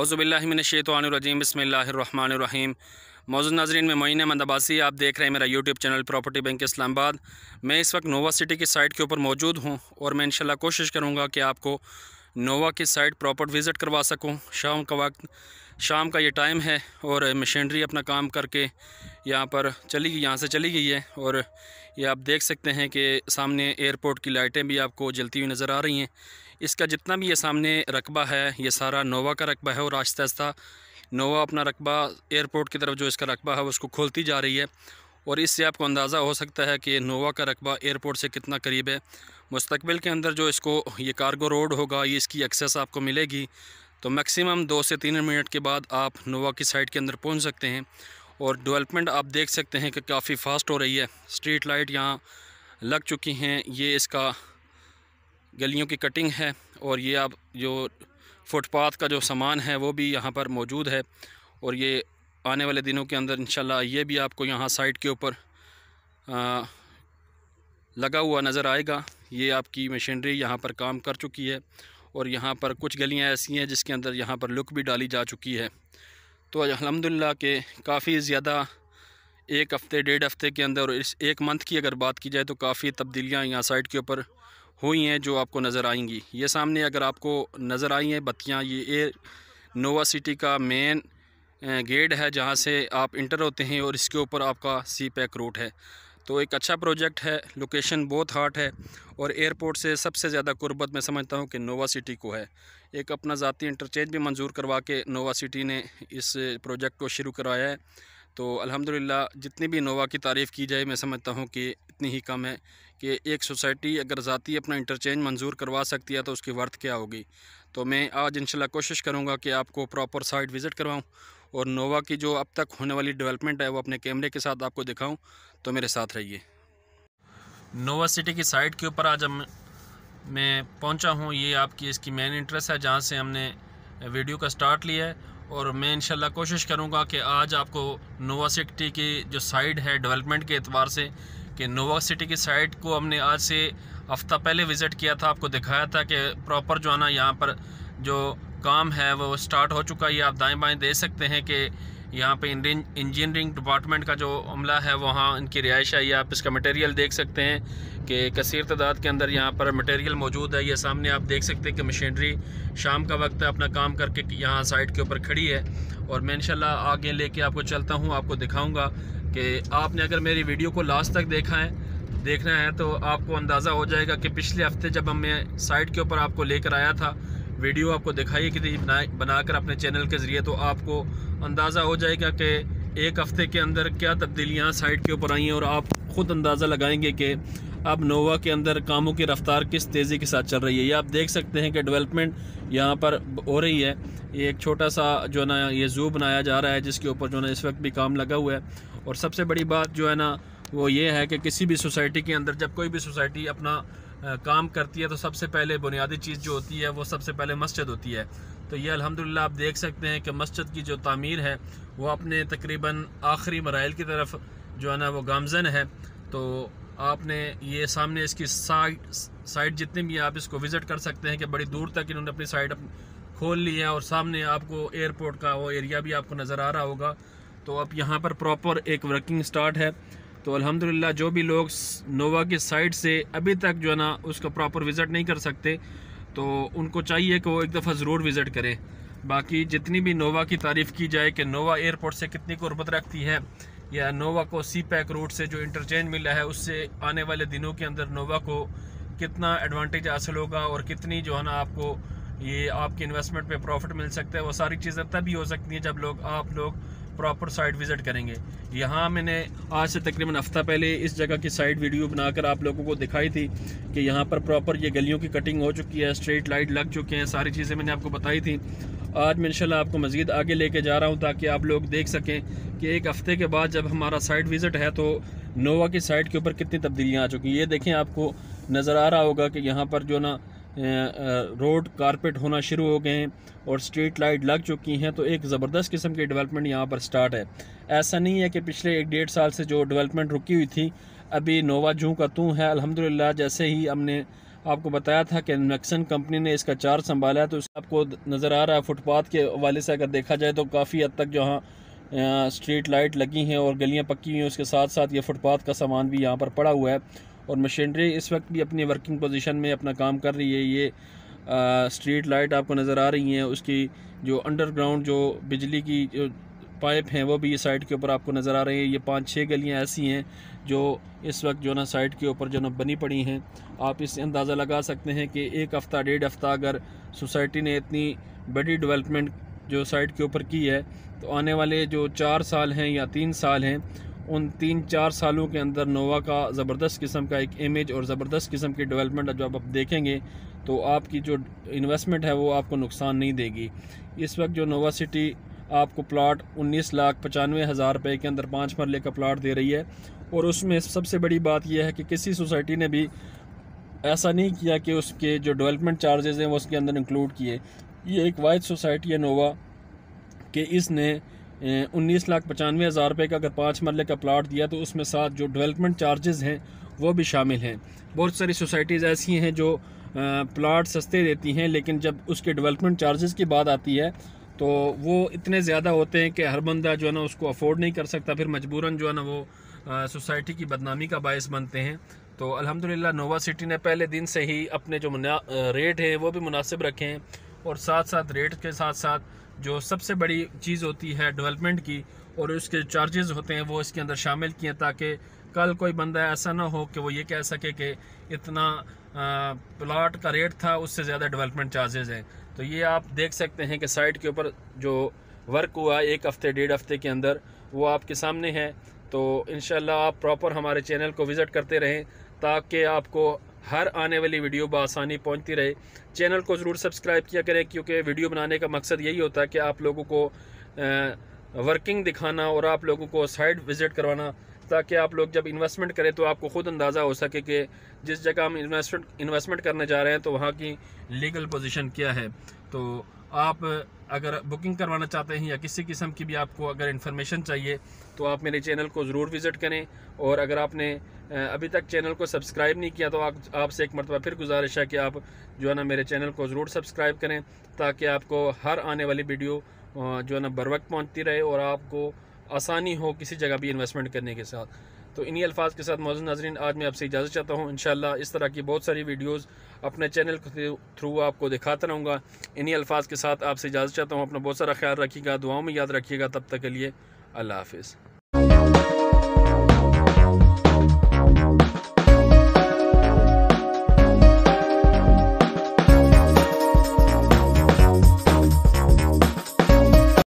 अवज़बिल्लिमिनशैतवानरजीम बसमीम मौजूद नाजरन में मोइन अहमद अब्बासी आप देख रहे हैं मेरा YouTube channel property bank Islamabad मैं इस वक्त नोवा सिटी की साइट के ऊपर मौजूद हूँ और मैं इंशाल्लाह कोशिश करूँगा कि आपको नोवा की साइट प्रॉपर विज़िट करवा सकूँ शाम का वक्त शाम का ये टाइम है और मशीनरी अपना काम करके यहाँ पर चली गई यहाँ से चली गई है और ये आप देख सकते हैं कि सामने एयरपोर्ट की लाइटें भी आपको जलती हुई नज़र आ रही हैं इसका जितना भी ये सामने रकबा है ये सारा नोवा का रकबा है और आस्ता आस्ता नोवा अपना रकबा एयरपोर्ट की तरफ जो इसका रकबा है उसको खोलती जा रही है और इससे आपको अंदाज़ा हो सकता है कि नोवा का रकबा एयरपोर्ट से कितना करीब है मुस्तबिल के अंदर जो इसको ये कार्गो रोड होगा ये इसकी एक्सेस आपको मिलेगी तो मैक्सिमम दो से तीन मिनट के बाद आप नोवा की साइड के अंदर पहुंच सकते हैं और डेवलपमेंट आप देख सकते हैं कि काफ़ी फास्ट हो रही है स्ट्रीट लाइट यहाँ लग चुकी हैं ये इसका गलियों की कटिंग है और ये आप जो फुटपाथ का जो सामान है वो भी यहाँ पर मौजूद है और ये आने वाले दिनों के अंदर इंशाल्लाह ये भी आपको यहाँ साइड के ऊपर लगा हुआ नज़र आएगा ये आपकी मशीनरी यहाँ पर काम कर चुकी है और यहाँ पर कुछ गलियाँ ऐसी हैं जिसके अंदर यहाँ पर लुक भी डाली जा चुकी है तो अलहमदिल्ला के काफ़ी ज़्यादा एक हफ़्ते डेढ़ हफ़्ते के अंदर और इस एक मंथ की अगर बात की जाए तो काफ़ी तब्दीलियाँ यहाँ साइड के ऊपर हुई हैं जो आपको नज़र आएंगी ये सामने अगर आपको नज़र आई हैं बत्तियाँ ये ए नोवा सिटी का मेन गेट है जहाँ से आप इंटर होते हैं और इसके ऊपर आपका सी पैक रोड है तो एक अच्छा प्रोजेक्ट है लोकेशन बहुत हार्ट है और एयरपोर्ट से सबसे ज़्यादा कुर्बत मैं समझता हूँ कि नोवा सिटी को है एक अपना ज़ाती इंटरचेंज भी मंजूर करवा के नोवा सिटी ने इस प्रोजेक्ट को शुरू कराया है तो अल्हम्दुलिल्लाह जितनी भी नोवा की तारीफ़ की जाए मैं समझता हूँ कि इतनी ही कम है कि एक सोसाइटी अगर ज़ाती अपना इंटरचेंज मंजूर करवा सकती है तो उसकी वर्थ क्या होगी तो मैं आज इंशाल्लाह कोशिश करूँगा कि आपको प्रॉपर साइट विज़िट करवाऊँ और नोवा की जो अब तक होने वाली डेवलपमेंट है वो अपने कैमरे के साथ आपको दिखाऊं तो मेरे साथ रहिए नोवा सिटी की साइड के ऊपर आज हम मैं पहुंचा हूं ये आपकी इसकी मेन इंटरेस्ट है जहां से हमने वीडियो का स्टार्ट लिया है और मैं इन कोशिश करूंगा कि आज आपको नोवा सिटी की जो साइड है डेवलपमेंट के एतबार से कि नोवा सिटी की साइड को हमने आज से हफ़्ता पहले विज़िट किया था आपको दिखाया था कि प्रॉपर जो है ना यहाँ पर जो काम है वो स्टार्ट हो चुका है आप दाएं बाएं देख सकते हैं कि यहाँ पे इंजीनियरिंग डिपार्टमेंट का जो अमला है वहाँ इनकी रिहाइश है आप इसका मटेरियल देख सकते हैं कि कसर तादाद के अंदर यहाँ पर मटेरियल मौजूद है ये सामने आप देख सकते हैं कि मशीनरी शाम का वक्त है अपना काम करके यहाँ साइड के ऊपर खड़ी है और मैं इनशाला आगे लेके आपको चलता हूँ आपको दिखाऊँगा कि आपने अगर मेरी वीडियो को लास्ट तक देखा है देखना है तो आपको अंदाज़ा हो जाएगा कि पिछले हफ्ते जब हमें साइट के ऊपर आपको लेकर आया था वीडियो आपको दिखाई बना बनाकर अपने चैनल के ज़रिए तो आपको अंदाज़ा हो जाएगा कि एक हफ़्ते के अंदर क्या तब्दीलियाँ साइट के ऊपर आई हैं और आप ख़ुद अंदाज़ा लगाएंगे कि अब नोवा के अंदर कामों की रफ्तार किस तेज़ी के साथ चल रही है ये आप देख सकते हैं कि डेवलपमेंट यहाँ पर हो रही है ये एक छोटा सा जो है ना ये जू बनाया जा रहा है जिसके ऊपर जो ना इस वक्त भी काम लगा हुआ है और सबसे बड़ी बात जो है ना वो ये है कि किसी भी सोसाइटी के अंदर जब कोई भी सोसाइटी अपना काम करती है तो सबसे पहले बुनियादी चीज़ जो होती है वो सबसे पहले मस्जिद होती है तो ये अल्हम्दुलिल्लाह आप देख सकते हैं कि मस्जिद की जो तमीर है वो अपने तकरीबन आखिरी मराइल की तरफ जो है ना वो गामजन है तो आपने ये सामने इसकी साइड साइड जितनी भी आप इसको विज़िट कर सकते हैं कि बड़ी दूर तक इन्होंने अपनी साइड खोल ली है और सामने आपको एयरपोर्ट का वो एरिया भी आपको नज़र आ रहा होगा तो अब यहाँ पर प्रॉपर एक वर्किंग स्टार्ट है तो अल्हम्दुलिल्लाह जो भी लोग नोवा की साइड से अभी तक जो है ना उसका प्रॉपर विज़िट नहीं कर सकते तो उनको चाहिए कि वो एक दफ़ा ज़रूर विज़िट करें बाकी जितनी भी नोवा की तारीफ़ की जाए कि नोवा एयरपोर्ट से कितनी गुरबत रखती है या नोवा को सी पैक रूट से जो इंटरचेंज मिला है उससे आने वाले दिनों के अंदर नोवा को कितना एडवांटेज हासिल होगा और कितनी जो है ना आपको ये आपकी इन्वेस्टमेंट पे प्रॉफिट मिल सकता है वो सारी चीज़ें तभी हो सकती हैं जब लोग आप लोग प्रॉपर साइट विज़िट करेंगे यहाँ मैंने आज से तकरीबन हफ़्ता पहले इस जगह की साइड वीडियो बनाकर आप लोगों को दिखाई थी कि यहाँ पर प्रॉपर ये गलियों की कटिंग हो चुकी है स्ट्रीट लाइट लग चुके हैं सारी चीज़ें मैंने आपको बताई थी आज मैं इंशाल्लाह आपको मज़ीद आगे लेके जा रहा हूँ ताकि आप लोग देख सकें कि एक हफ़्ते के बाद जब हमारा साइट विज़िट है तो नोवा की साइट के ऊपर कितनी तब्दीलियाँ आ चुकी हैं ये देखें आपको नज़र आ रहा होगा कि यहाँ पर जो ना रोड कारपेट होना शुरू हो गए हैं और स्ट्रीट लाइट लग चुकी हैं तो एक ज़बरदस्त किस्म की डेवलपमेंट यहाँ पर स्टार्ट है ऐसा नहीं है कि पिछले एक डेढ़ साल से जो डेवलपमेंट रुकी हुई थी अभी नोवा जू का तू है अल्हम्दुलिल्लाह जैसे ही हमने आपको बताया था कि नक्सन कंपनी ने इसका चार्ज संभाला है तो आपको नज़र आ रहा है फुटपाथ के हवाले से अगर देखा जाए तो काफ़ी हद तक जो हाँ स्ट्रीट लाइट लगी हैं और गलियाँ पक्की हुई हैं उसके साथ साथ ये फुटपाथ का सामान भी यहाँ पर पड़ा हुआ है और मशीनरी इस वक्त भी अपनी वर्किंग पोजीशन में अपना काम कर रही है ये आ, स्ट्रीट लाइट आपको नज़र आ रही हैं उसकी जो अंडरग्राउंड जो बिजली की जो पाइप हैं वो भी इस साइड के ऊपर आपको नज़र आ रही है ये पाँच छः गलियाँ ऐसी हैं जो इस वक्त जो ना साइड के ऊपर जो ना बनी पड़ी हैं आप इससे अंदाज़ा लगा सकते हैं कि एक हफ़्ता डेढ़ हफ़्ता अगर सोसाइटी ने इतनी बड़ी डेवलपमेंट जो साइड के ऊपर की है तो आने वाले जो चार साल हैं या तीन साल हैं उन तीन चार सालों के अंदर नोवा का ज़बरदस्त किस्म का एक इमेज और ज़बरदस्त किस्म की डेवलपमेंट जब आप देखेंगे तो आपकी जो इन्वेस्टमेंट है वो आपको नुकसान नहीं देगी इस वक्त जो नोवा सिटी आपको प्लाट उन्नीस लाख पचानवे हज़ार रुपये के अंदर पाँच मरले का प्लाट दे रही है और उसमें सबसे बड़ी बात यह है कि किसी सोसाइटी ने भी ऐसा नहीं किया कि उसके जो डेवलपमेंट चार्जेज़ हैं वो उसके अंदर इंक्लूड किए ये एक वाइड सोसाइटी है नोवा कि इसने उन्नीस लाख पचानवे हज़ार रुपये का अगर पाँच मरल का प्लाट दिया तो उसमें साथ जो डेवलपमेंट चार्जेस हैं वो भी शामिल हैं बहुत सारी सोसाइटीज़ ऐसी हैं जो प्लाट सस्ते देती हैं लेकिन जब उसके डेवलपमेंट चार्जेस की बात आती है तो वो इतने ज़्यादा होते हैं कि हर बंदा जो है ना उसको अफोर्ड नहीं कर सकता फिर मजबूरन जो है ना वो सोसाइटी की बदनामी का बायस बनते हैं तो अलहमदिल्ला नोवा सिटी ने पहले दिन से ही अपने जो रेट हैं वो भी मुनासिब रखे हैं और साथ साथ रेट के साथ साथ जो सबसे बड़ी चीज़ होती है डेवलपमेंट की और उसके चार्जेस होते हैं वो इसके अंदर शामिल किए ताकि कल कोई बंदा ऐसा ना हो कि वो ये कह सके कि इतना प्लाट का रेट था उससे ज़्यादा डेवलपमेंट चार्जेस हैं तो ये आप देख सकते हैं कि साइट के ऊपर जो वर्क हुआ एक हफ़्ते डेढ़ हफ़्ते के अंदर वो आपके सामने है तो इन आप प्रॉपर हमारे चैनल को विज़िट करते रहें ताकि आपको हर आने वाली वीडियो बसानी पहुंचती रहे चैनल को ज़रूर सब्सक्राइब किया करें क्योंकि वीडियो बनाने का मकसद यही होता है कि आप लोगों को वर्किंग दिखाना और आप लोगों को साइड विज़िट करवाना ताकि आप लोग जब इन्वेस्टमेंट करें तो आपको ख़ुद अंदाज़ा हो सके कि जिस जगह हम इन्वेस्टमेंट इन्वेस्टमेंट करने जा रहे हैं तो वहाँ की लीगल पोजीशन क्या है तो आप अगर बुकिंग करवाना चाहते हैं या किसी किस्म की भी आपको अगर इन्फॉर्मेशन चाहिए तो आप मेरे चैनल को ज़रूर विज़िट करें और अगर आपने अभी तक चैनल को सब्सक्राइब नहीं किया तो आप आपसे एक मरतबा फिर गुजारिश है कि आप जो है ना मेरे चैनल को ज़रूर सब्सक्राइब करें ताकि आपको हर आने वाली वीडियो जो है ना बर वक्त पहुँचती रहे और आपको आसानी हो किसी जगह भी इन्वेस्टमेंट करने के साथ तो इन्हीं अल्फाज के साथ मौजूद नाजरीन आज मैं आपसे इजाज़त चाहता हूँ इन इस तरह की बहुत सारी वीडियोज़ अपने चैनल के थ्रू आपको दिखाता रहूँगा इन्हीं अल्फाज के साथ आपसे इजाज़त चाहता हूँ अपना बहुत सारा ख्याल रखिएगा दुआओं में याद रखिएगा तब तक के लिए अल्लाह हाफिज़